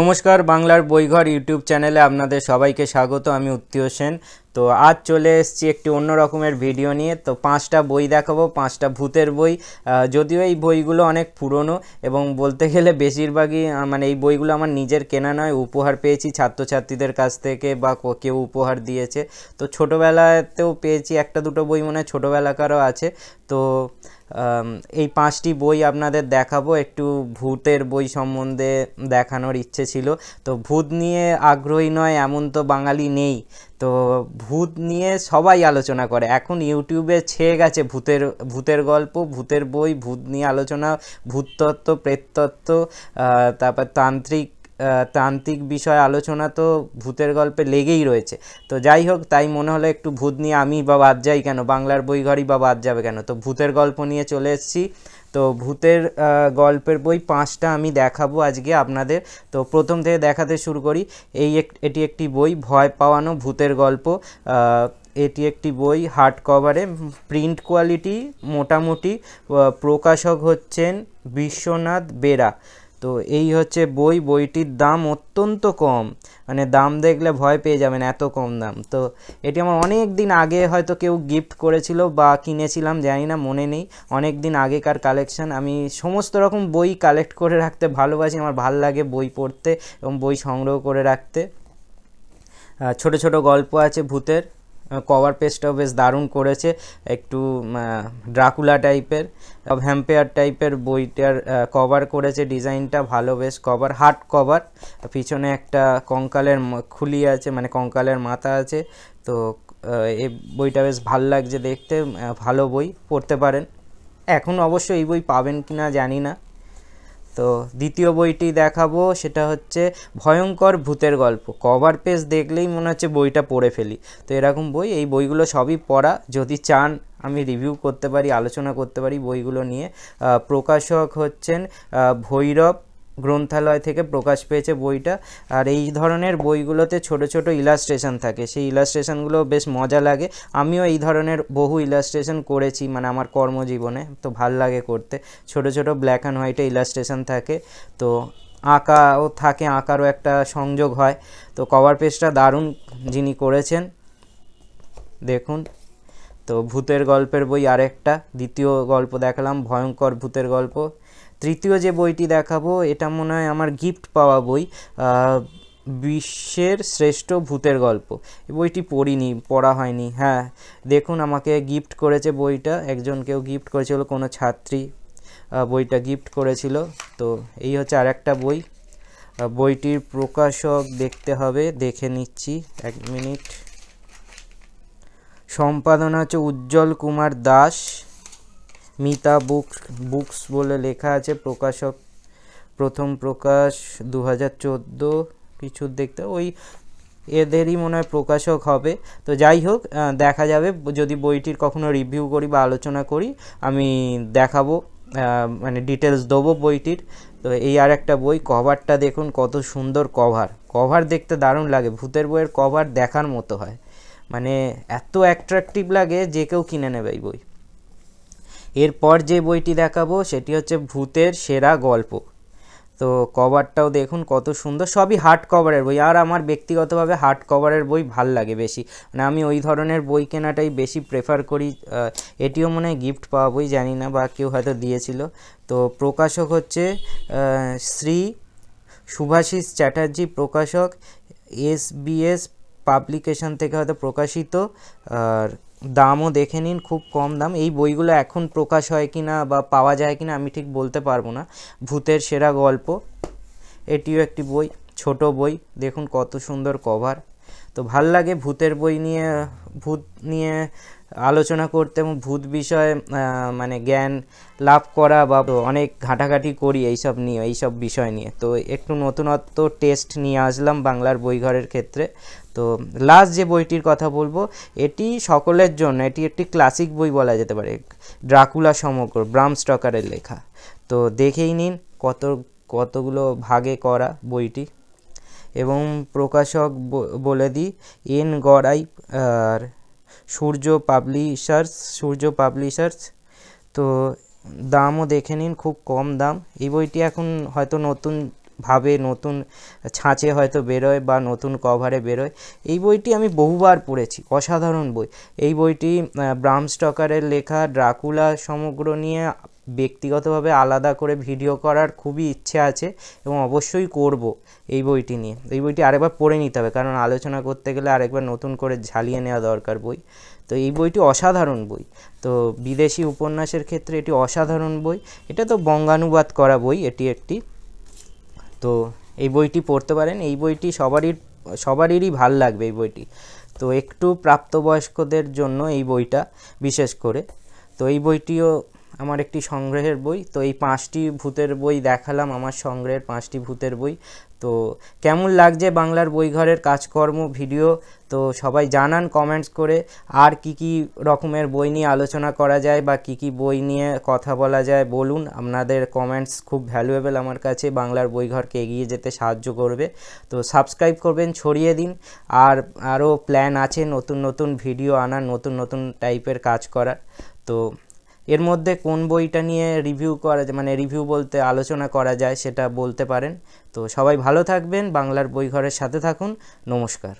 নমস্কার বাংলার বইঘর ইউটিউব চ্যানেলে আপনাদের সবাইকে স্বাগত আমি উত্তীয় সেন তো আজ চলে এসেছি একটি অন্য রকমের ভিডিও নিয়ে তো পাঁচটা বই দেখাবো পাঁচটা ভূতের বই যদিও এই বইগুলো অনেক পুরনো এবং বলতে গেলে বেশিরভাগই মানে এই বইগুলো আমার নিজের কেনা নয় উপহার পেয়েছি ছাত্রছাত্রীদের কাছ থেকে বা কেউ উপহার দিয়েছে তো ছোটোবেলাতেও পেয়েছি একটা দুটো বই মনে হয় ছোটোবেলাকারও আছে তো এই পাঁচটি বই আপনাদের দেখাবো একটু ভূতের বই সম্বন্ধে দেখানোর ইচ্ছে ছিল তো ভূত নিয়ে আগ্রহী নয় এমন তো বাঙালি নেই তো ভূত নিয়ে সবাই আলোচনা করে এখন ইউটিউবে ছেয়ে গেছে ভূতের ভূতের গল্প ভূতের বই ভূত নিয়ে আলোচনা ভূততত্ত্ব প্রেতত্ত্ব তারপর তান্ত্রিক তান্ত্রিক বিষয় আলোচনা তো ভূতের গল্পে লেগেই রয়েছে তো যাই হোক তাই মনে হলো একটু ভূত নিয়ে আমি বা বাদ যাই কেন বাংলার বই বইঘরই বা বাদ যাবে কেন তো ভূতের গল্প নিয়ে চলে এসেছি তো ভূতের গল্পের বই পাঁচটা আমি দেখাবো আজকে আপনাদের তো প্রথম থেকে দেখাতে শুরু করি এই এটি একটি বই ভয় পাওয়ানো ভূতের গল্প এটি একটি বই হার্ড কভারে প্রিন্ট কোয়ালিটি মোটামুটি প্রকাশক হচ্ছেন বিশ্বনাথ বেরা তো এই হচ্ছে বই বইটির দাম অত্যন্ত কম মানে দাম দেখলে ভয় পেয়ে যাবেন এত কম দাম তো এটি আমার অনেক দিন আগে হয়তো কেউ গিফট করেছিল বা কিনেছিলাম জানি না মনে নেই অনেক দিন আগেকার কালেকশন আমি সমস্ত রকম বই কালেক্ট করে রাখতে ভালোবাসি আমার ভাল লাগে বই পড়তে এবং বই সংগ্রহ করে রাখতে ছোট ছোট গল্প আছে ভূতের কভার পেজটাও বেশ দারুণ করেছে একটু ড্রাকুলা টাইপের ভ্যাম্পেয়ার টাইপের বইটার কভার করেছে ডিজাইনটা ভালো বেশ কভার হার্ড কভার পিছনে একটা কঙ্কালের খুলি আছে মানে কঙ্কালের মাথা আছে তো এই বইটা বেশ ভাল লাগছে দেখতে ভালো বই পড়তে পারেন এখন অবশ্য এই বই পাবেন কি না জানি না তো দ্বিতীয় বইটি দেখাবো সেটা হচ্ছে ভয়ঙ্কর ভূতের গল্প কভার পেজ দেখলেই মনে হচ্ছে বইটা পড়ে ফেলি তো এরকম বই এই বইগুলো সবই পড়া যদি চান আমি রিভিউ করতে পারি আলোচনা করতে পারি বইগুলো নিয়ে প্রকাশক হচ্ছেন ভৈরব গ্রন্থালয় থেকে প্রকাশ পেয়েছে বইটা আর এই ধরনের বইগুলোতে ছোট ছোট ইলাস্ট্রেশন থাকে সেই ইলাস্ট্রেশনগুলো বেশ মজা লাগে আমিও এই ধরনের বহু ইলাস্ট্রেশন করেছি মানে আমার কর্মজীবনে তো ভাল লাগে করতে ছোট ছোট ব্ল্যাক অ্যান্ড হোয়াইটে ইলাস্ট্রেশন থাকে তো আঁকাও থাকে আঁকারও একটা সংযোগ হয় তো কভার পেজটা দারুণ যিনি করেছেন দেখুন তো ভূতের গল্পের বই আরেকটা দ্বিতীয় গল্প দেখালাম ভয়ঙ্কর ভূতের গল্প তৃতীয় যে বইটি দেখাবো এটা মনে হয় আমার গিফট পাওয়া বই বিশ্বের শ্রেষ্ঠ ভূতের গল্প এই বইটি পড়িনি পড়া হয়নি হ্যাঁ দেখুন আমাকে গিফট করেছে বইটা একজন কেউ গিফট করেছিল কোনো ছাত্রী বইটা গিফট করেছিল তো এই হচ্ছে আর একটা বই বইটির প্রকাশক দেখতে হবে দেখে নিচ্ছি এক মিনিট সম্পাদনা হচ্ছে উজ্জ্বল কুমার দাস মিতা বুকস বুকস বলে লেখা আছে প্রকাশক প্রথম প্রকাশ দু হাজার চোদ্দো কিছু দেখতে ওই এদেরই মনে হয় প্রকাশক হবে তো যাই হোক দেখা যাবে যদি বইটির কখনো রিভিউ করি বা আলোচনা করি আমি দেখাবো মানে ডিটেলস দেবো বইটির তো এই আর একটা বই কভারটা দেখুন কত সুন্দর কভার কভার দেখতে দারুণ লাগে ভূতের বইয়ের কভার দেখার মতো হয় মানে এত অ্যাট্রাকটিভ লাগে যে কেউ কিনে নেবে এই বই এরপর যে বইটি দেখাবো সেটি হচ্ছে ভূতের সেরা গল্প তো কভারটাও দেখুন কত সুন্দর সবই হার্ড কভারের বই আর আমার ব্যক্তিগতভাবে হার্ড কভারের বই ভাল লাগে বেশি মানে আমি ওই ধরনের বই কেনাটাই বেশি প্রেফার করি এটিও মনে হয় গিফট পাওয়া বই জানি না বা কেউ হয়তো দিয়েছিল তো প্রকাশক হচ্ছে শ্রী সুভাষিস চ্যাটার্জি প্রকাশক এসবিএস পাবলিকেশন থেকে হয়তো প্রকাশিত আর দামও দেখে নিন খুব কম দাম এই বইগুলো এখন প্রকাশ হয় কি না বা পাওয়া যায় কি না আমি ঠিক বলতে পারবো না ভূতের সেরা গল্প এটিও একটি বই ছোট বই দেখুন কত সুন্দর কভার তো ভাল লাগে ভূতের বই নিয়ে ভূত নিয়ে আলোচনা করতে এবং ভূত বিষয়ে মানে জ্ঞান লাভ করা বা অনেক ঘাটাঘাটি করি এইসব নিয়ে এইসব বিষয় নিয়ে তো একটু নতুনত্ব টেস্ট নিয়ে আসলাম বাংলার বইঘরের ক্ষেত্রে তো লাস্ট যে বইটির কথা বলবো এটি সকলের জন্য এটি একটি ক্লাসিক বই বলা যেতে পারে ড্রাকুলা সমগ্র ব্রাম স্টকারের লেখা তো দেখেই নিন কত কতগুলো ভাগে করা বইটি এবং প্রকাশক বলে দিই এন গড়াই আর সূর্য পাবলিশার্স সূর্য পাবলিশার্স তো দামও দেখে নিন খুব কম দাম এই বইটি এখন হয়তো নতুন ভাবে নতুন ছাঁচে হয়তো বেরোয় বা নতুন কভারে বেরোয় এই বইটি আমি বহুবার পড়েছি অসাধারণ বই এই বইটি ব্রাম লেখা ড্রাকুলা সমগ্র নিয়ে ব্যক্তিগতভাবে আলাদা করে ভিডিও করার খুবই ইচ্ছে আছে এবং অবশ্যই করব এই বইটি নিয়ে এই বইটি আরেকবার পড়ে নিতে হবে কারণ আলোচনা করতে গেলে আরেকবার নতুন করে ঝালিয়ে নেওয়া দরকার বই তো এই বইটি অসাধারণ বই তো বিদেশি উপন্যাসের ক্ষেত্রে এটি অসাধারণ বই এটা তো বঙ্গানুবাদ করা বই এটি একটি তো এই বইটি পড়তে পারেন এই বইটি সবারই সবারই ভাল লাগবে এই বইটি তো একটু প্রাপ্তবয়স্কদের জন্য এই বইটা বিশেষ করে তো এই বইটিও আমার একটি সংগ্রহের বই তো এই পাঁচটি ভূতের বই দেখালাম আমার সংগ্রহের পাঁচটি ভূতের বই তো কেমন লাগছে বাংলার বইঘরের কাজকর্ম ভিডিও তো সবাই জানান কমেন্টস করে আর কি কি রকমের বই নিয়ে আলোচনা করা যায় বা কি কি বই নিয়ে কথা বলা যায় বলুন আপনাদের কমেন্টস খুব ভ্যালুয়েবল আমার কাছে বাংলার বইঘরকে এগিয়ে যেতে সাহায্য করবে তো সাবস্ক্রাইব করবেন ছড়িয়ে দিন আর আরও প্ল্যান আছে নতুন নতুন ভিডিও আনার নতুন নতুন টাইপের কাজ করার তো এর মধ্যে কোন বইটা নিয়ে রিভিউ করা যায় মানে রিভিউ বলতে আলোচনা করা যায় সেটা বলতে পারেন তো সবাই ভালো থাকবেন বাংলার বইঘরের সাথে থাকুন নমস্কার